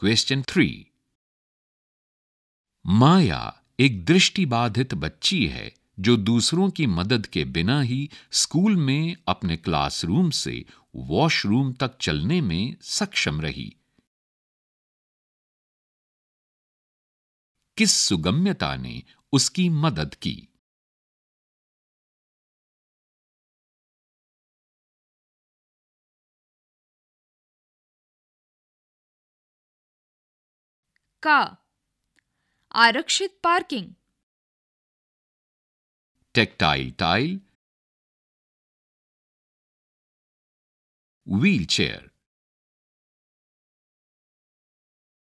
question three माया एक दृष्टिबाधित बच्ची है जो दूसरों की मदद के बिना ही स्कूल में अपने क्लासरूम से वॉशरूम तक चलने में सक्षम रही किस सुगम्यता ने उसकी मदद की का आरक्षित parking tactile tile wheel chair